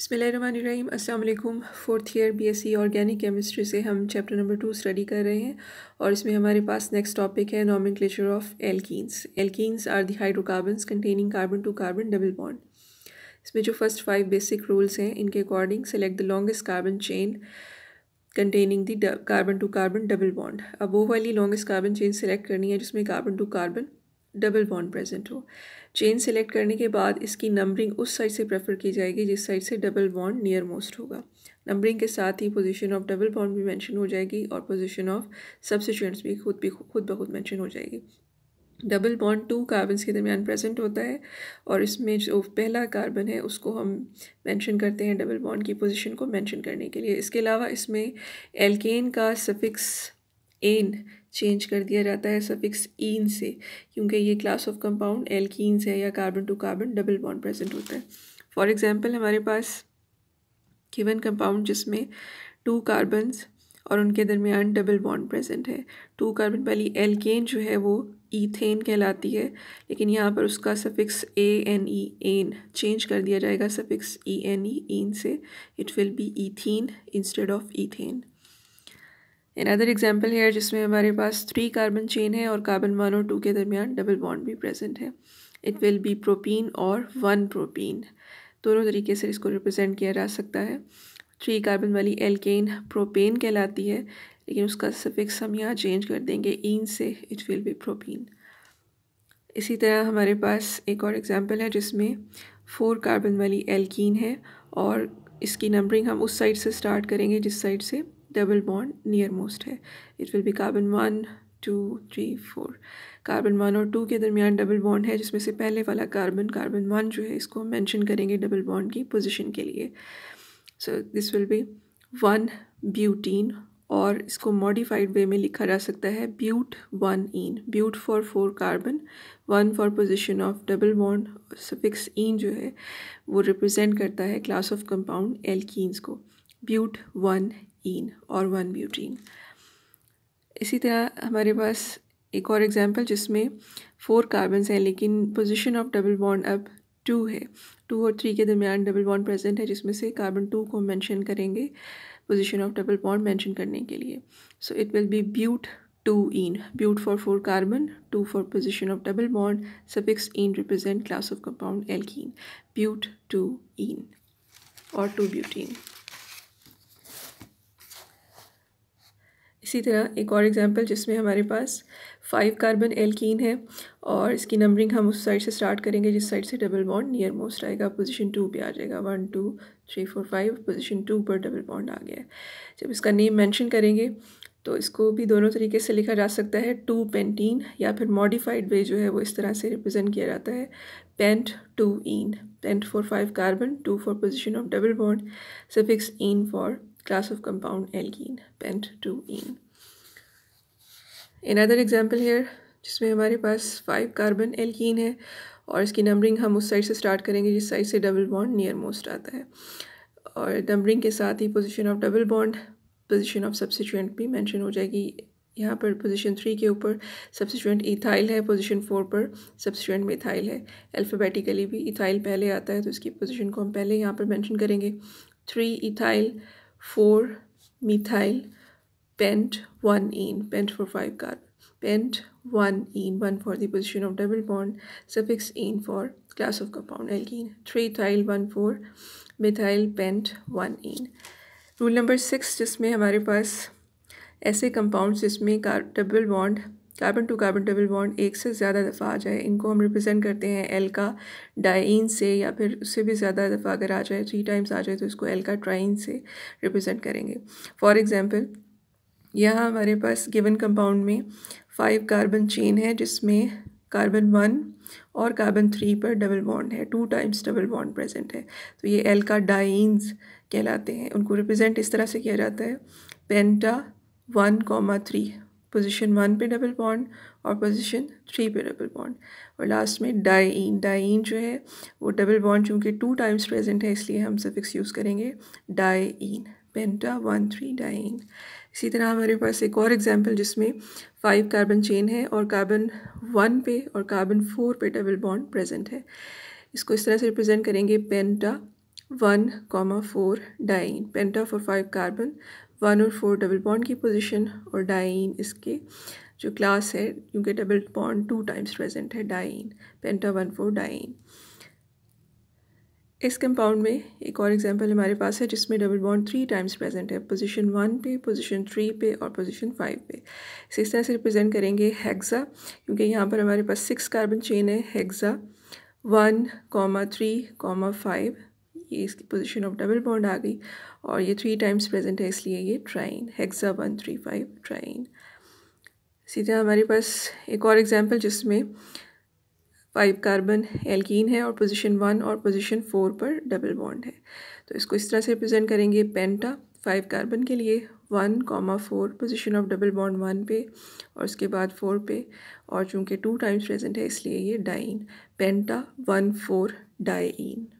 बसमीम अल्लाम fourth year BSc organic chemistry से हम चैप्टर नंबर टू स्टडी कर रहे हैं और इसमें हमारे पास नेक्स्ट टॉपिक है नॉमिन ऑफ एल्कीस alkenes are the hydrocarbons containing carbon to carbon double bond इसमें जो फर्स्ट फाइव बेसिक रूल्स हैं इनके according select the longest carbon chain containing the carbon to carbon double bond अब वो वाली longest carbon chain select करनी है जिसमें carbon to carbon double bond present हो चेन सेलेक्ट करने के बाद इसकी नंबरिंग उस साइड से प्रेफर की जाएगी जिस साइड से डबल बॉन्ड नियर मोस्ट होगा नंबरिंग के साथ ही पोजीशन ऑफ डबल बॉन्ड भी मेंशन हो जाएगी और पोजीशन ऑफ सब्सिट्यूएंट्स भी खुद भी खुद ब खुद मैंशन हो जाएगी डबल बॉन्ड टू कार्बन्स के दरमियान प्रेजेंट होता है और इसमें जो पहला कार्बन है उसको हम मेंशन करते हैं डबल बॉन्ड की पोजीशन को मेंशन करने के लिए इसके अलावा इसमें एल्केन का सफिक्स एन चेंज कर दिया जाता है सफिक्स ईन से क्योंकि ये क्लास ऑफ कंपाउंड एल्किस है या carbon to carbon double bond present होता है फॉर एग्जांपल हमारे पास किवन कंपाउंड जिसमें टू कार्बन्स और उनके दरमियान डबल बॉन्ड प्रेजेंट है टू कार्बन वाली एल्केन जो है वो ईथेन कहलाती है लेकिन यहाँ पर उसका suffix A N E N change कर दिया जाएगा suffix E N E N से it will be ethene instead of ethane in other example here जिसमें हमारे पास थ्री कार्बन चेन है और कार्बन वन और टू के दरमियान डबल बॉन्ड भी प्रेजेंट है इट विल बी प्रोपीन और वन प्रोपीन दोनों तरीके से इसको रिप्रेजेंट किया जा सकता है थ्री कार्बन वाली एल्केन प्रोपेन कहलाती है लेकिन उसका सफिक्स हम यहाँ चेंज कर देंगे इन से इट विल बी प्रोपीन इसी तरह हमारे पास एक और एग्जाम्पल है जिसमें फोर कार्बन वाली एल्कीन है और इसकी नंबरिंग हम उस साइड से स्टार्ट करेंगे जिस साइड से डबल बॉन्ड नियर मोस्ट है it will be carbon one two three four carbon one और टू के दरमियान डबल बॉन्ड है जिसमें से पहले वाला कार्बन कार्बन वन जो है इसको हम मैंशन करेंगे डबल बॉन्ड की पोजिशन के लिए so this will be one butene और इसको मॉडिफाइड वे में लिखा जा सकता है but one ene but for four carbon one for position of double bond suffix ene जो है वो रिप्रजेंट करता है क्लास ऑफ कंपाउंड एल्किस को ब्यूट वन इन और वन ब्यूटीन इसी तरह हमारे पास एक और एग्जांपल जिसमें फोर कार्बन्स हैं लेकिन पोजीशन ऑफ डबल बॉन्ड अब टू है टू और थ्री के दरमियान डबल बॉन्ड प्रेजेंट है जिसमें से कार्बन टू को मेंशन करेंगे position of double bond mention करने के लिए so it will be but two ene but for four carbon two for position of double bond suffix ene represent class of compound alkene but two ene और two butene इसी तरह एक और example जिसमें हमारे पास फाइव कार्बन एल्कीन है और इसकी नंबरिंग हम उस साइड से स्टार्ट करेंगे जिस साइड से डबल बॉन्ड नियर मोस्ट आएगा पोजीशन टू पे आ जाएगा one two three four five position two पर डबल बॉन्ड आ गया है जब इसका नेम मेंशन करेंगे तो इसको भी दोनों तरीके से लिखा जा सकता है टू पेंटीन या फिर मॉडिफाइड वे जो है वो इस तरह से रिप्रेजेंट किया जाता है pent two ene pent for five carbon two for position of double bond suffix ene for class of compound alkene ene other example here जिसमें हमारे पास फाइव कार्बन एल्कीन है और इसकी नंबरिंग हम उस साइड से स्टार्ट करेंगे जिस साइड से डबल बॉन्ड नियर मोस्ट आता है और नंबरिंग के साथ ही position of double bond position of substituent भी मेंशन हो जाएगी यहाँ पर पोजीशन थ्री के ऊपर सब्सिट्यूएंट इथाइल है पोजीशन फोर पर सब्सिट्यूएंट मिथाइल है एल्फाबेटिकली भी इथाइल पहले आता है तो इसकी पोजिशन को हम पहले यहाँ पर मैंशन करेंगे three ethyl four methyl pent one ene pent for five का pent one ene one for the position of double bond suffix ene for class of compound al alkene three ethyl one four methyl pent one ene rule number six जिसमें हमारे पास ऐसे compound जिसमें का double bond carbon to carbon double bond एक से ज़्यादा दफ़ा आ जाए इनको हम रिप्रेजेंट करते हैं एल का डाइन से या फिर उससे भी ज़्यादा दफ़ा अगर आ जाए थ्री टाइम्स आ जाए तो इसको एल का ट्राइन से रिप्रेजेंट करेंगे फॉर एग्ज़ाम्पल यहाँ हमारे पास गिवन कंपाउंड में फाइव कार्बन चेन है जिसमें कार्बन वन और कार्बन थ्री पर डबल बॉन्ड है two times double bond present है तो ये एल का डाइन्स कहलाते हैं उनको रिप्रेजेंट इस तरह से किया जाता है penta one comma three position one पे डबल बॉन्ड और पोजीशन थ्री पे डबल बॉन्ड और लास्ट में डाइन डाइन जो है वो डबल बॉन्ड चूँकि टू टाइम्स प्रेजेंट है इसलिए हम सफिक्स यूज़ करेंगे diene penta one three diene इसी तरह हमारे पास एक और एग्जांपल जिसमें फाइव कार्बन चेन है और कार्बन वन पे और कार्बन फोर पे डबल बॉन्ड प्रेजेंट है इसको इस तरह से रिप्रेजेंट करेंगे penta one comma four diene penta four five carbon one और फोर डबल बॉन्ड की पोजीशन और डाइन इसके जो क्लास है क्योंकि double bond two times present है diene penta one four diene इस कंपाउंड में एक और एग्जांपल हमारे पास है जिसमें double bond three times present है पोजीशन वन पे पोजीशन थ्री पे और पोजीशन फाइव पे इसे इस तरह से रिप्रेजेंट करेंगे हेक्सा क्योंकि यहाँ पर हमारे पास सिक्स कार्बन चेन है hexa one comma three comma five ये इसकी पोजीशन ऑफ डबल बॉन्ड आ गई और ये थ्री टाइम्स प्रेजेंट है इसलिए ये triene hexa one three five triene इसी तरह हमारे पास एक और एग्जाम्पल जिसमें फाइव कार्बन एल्कीन है और पोजीशन वन और पोजीशन फोर पर डबल बॉन्ड है तो इसको इस तरह से रिप्रेजेंट करेंगे पेंटा फाइव कार्बन के लिए one comma four position of double bond one पे और उसके बाद फोर पे और चूँकि टू टाइम्स प्रेजेंट है इसलिए ये diene penta one four dine